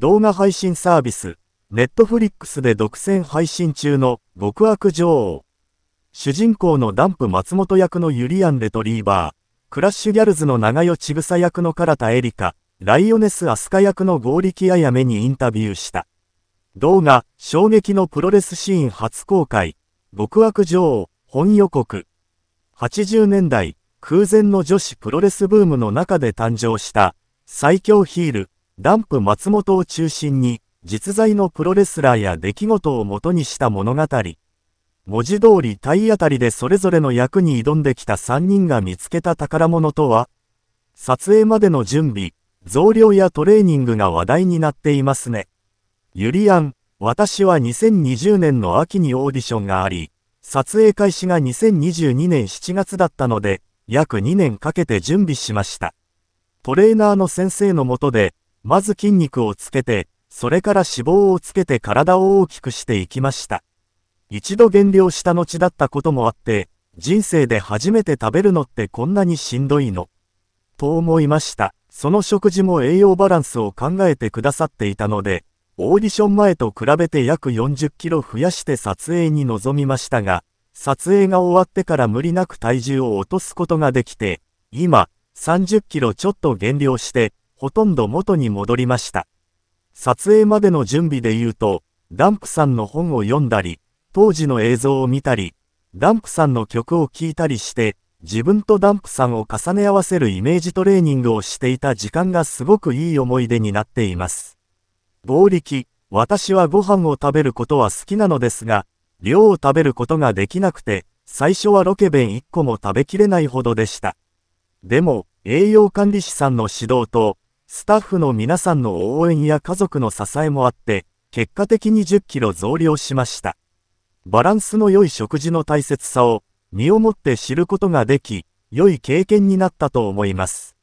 動画配信サービス、ネットフリックスで独占配信中の極悪女王。主人公のダンプ松本役のユリアン・レトリーバー、クラッシュギャルズの長代千草役の唐田エリカ、ライオネス・アスカ役の合力あやめにインタビューした。動画、衝撃のプロレスシーン初公開、極悪女王、本予告。80年代、空前の女子プロレスブームの中で誕生した、最強ヒール、ダンプ松本を中心に、実在のプロレスラーや出来事を元にした物語。文字通り体当たりでそれぞれの役に挑んできた3人が見つけた宝物とは、撮影までの準備、増量やトレーニングが話題になっていますね。ゆりやん、私は2020年の秋にオーディションがあり、撮影開始が2022年7月だったので、約2年かけて準備しました。トレーナーの先生のもとで、まず筋肉をつけて、それから脂肪をつけて体を大きくしていきました。一度減量した後だったこともあって、人生で初めて食べるのってこんなにしんどいのと思いました。その食事も栄養バランスを考えてくださっていたので、オーディション前と比べて約40キロ増やして撮影に臨みましたが、撮影が終わってから無理なく体重を落とすことができて、今、30キロちょっと減量して、ほとんど元に戻りました。撮影までの準備で言うと、ダンプさんの本を読んだり、当時の映像を見たり、ダンプさんの曲を聴いたりして、自分とダンプさんを重ね合わせるイメージトレーニングをしていた時間がすごくいい思い出になっています。暴力、私はご飯を食べることは好きなのですが、量を食べることができなくて、最初はロケ弁1個も食べきれないほどでした。でも、栄養管理士さんの指導と、スタッフの皆さんの応援や家族の支えもあって、結果的に10キロ増量しました。バランスの良い食事の大切さを、身をもって知ることができ、良い経験になったと思います。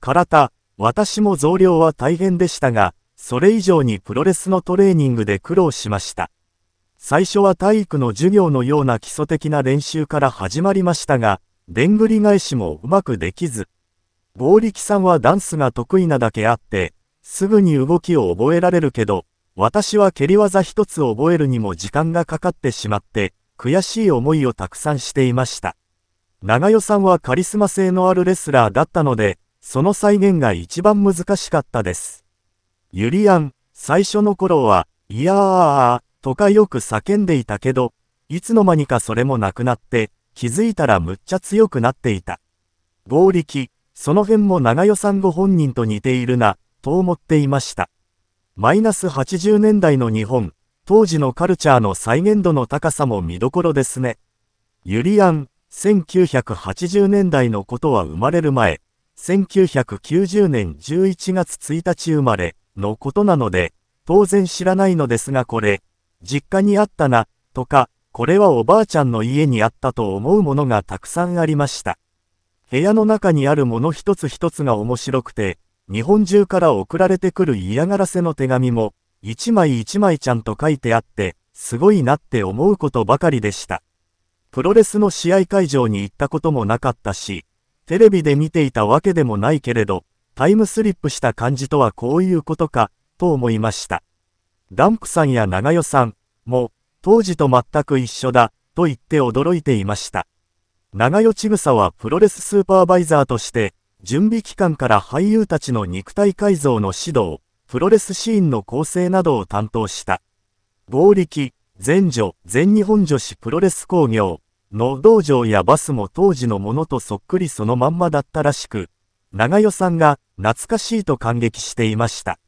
体、私も増量は大変でしたが、それ以上にプロレスのトレーニングで苦労しました。最初は体育の授業のような基礎的な練習から始まりましたが、でんぐり返しもうまくできず、剛力さんはダンスが得意なだけあって、すぐに動きを覚えられるけど、私は蹴り技一つ覚えるにも時間がかかってしまって、悔しい思いをたくさんしていました。長代さんはカリスマ性のあるレスラーだったので、その再現が一番難しかったです。ゆりやん、最初の頃は、いやー、とかよく叫んでいたけど、いつの間にかそれもなくなって、気づいたらむっちゃ強くなっていた。剛力、その辺も長与さんご本人と似ているな、と思っていました。マイナス80年代の日本、当時のカルチャーの再現度の高さも見どころですね。ユリアン、1980年代のことは生まれる前、1990年11月1日生まれ、のことなので、当然知らないのですがこれ、実家にあったな、とか、これはおばあちゃんの家にあったと思うものがたくさんありました。部屋の中にあるもの一つ一つが面白くて、日本中から送られてくる嫌がらせの手紙も、一枚一枚ちゃんと書いてあって、すごいなって思うことばかりでした。プロレスの試合会場に行ったこともなかったし、テレビで見ていたわけでもないけれど、タイムスリップした感じとはこういうことか、と思いました。ダンプさんや長代さんも、当時と全く一緒だ、と言って驚いていました。長与千草はプロレススーパーバイザーとして、準備期間から俳優たちの肉体改造の指導、プロレスシーンの構成などを担当した。合力、全女、全日本女子プロレス工業の道場やバスも当時のものとそっくりそのまんまだったらしく、長代さんが懐かしいと感激していました。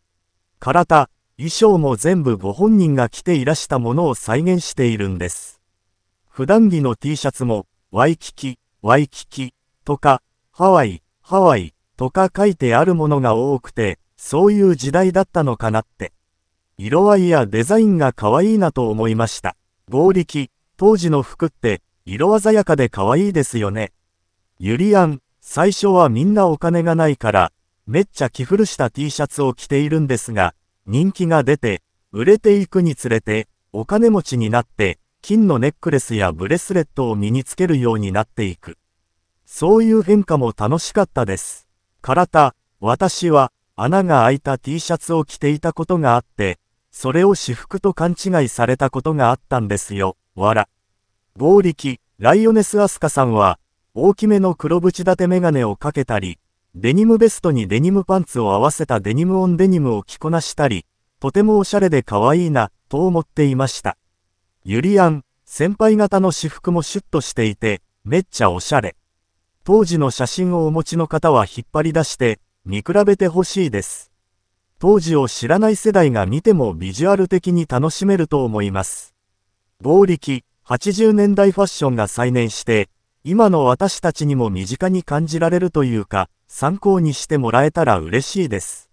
体、衣装も全部ご本人が着ていらしたものを再現しているんです。普段着の T シャツもワイキキ、ワイキキ、とか、ハワイ、ハワイ、とか書いてあるものが多くて、そういう時代だったのかなって。色合いやデザインが可愛いなと思いました。合力、当時の服って、色鮮やかで可愛いですよね。ゆりやん、最初はみんなお金がないから、めっちゃ着古した T シャツを着ているんですが、人気が出て、売れていくにつれて、お金持ちになって、金のネックレスやブレスレットを身につけるようになっていく。そういう変化も楽しかったです。体私は穴が開いた T シャツを着ていたことがあって、それを私服と勘違いされたことがあったんですよ。わら。剛力、ライオネスアスカさんは、大きめの黒縁立てメガネをかけたり、デニムベストにデニムパンツを合わせたデニムオンデニムを着こなしたり、とてもおしゃれで可愛いな、と思っていました。ゆりやん、先輩方の私服もシュッとしていて、めっちゃおしゃれ。当時の写真をお持ちの方は引っ張り出して、見比べてほしいです。当時を知らない世代が見てもビジュアル的に楽しめると思います。暴力、80年代ファッションが再燃して、今の私たちにも身近に感じられるというか、参考にしてもらえたら嬉しいです。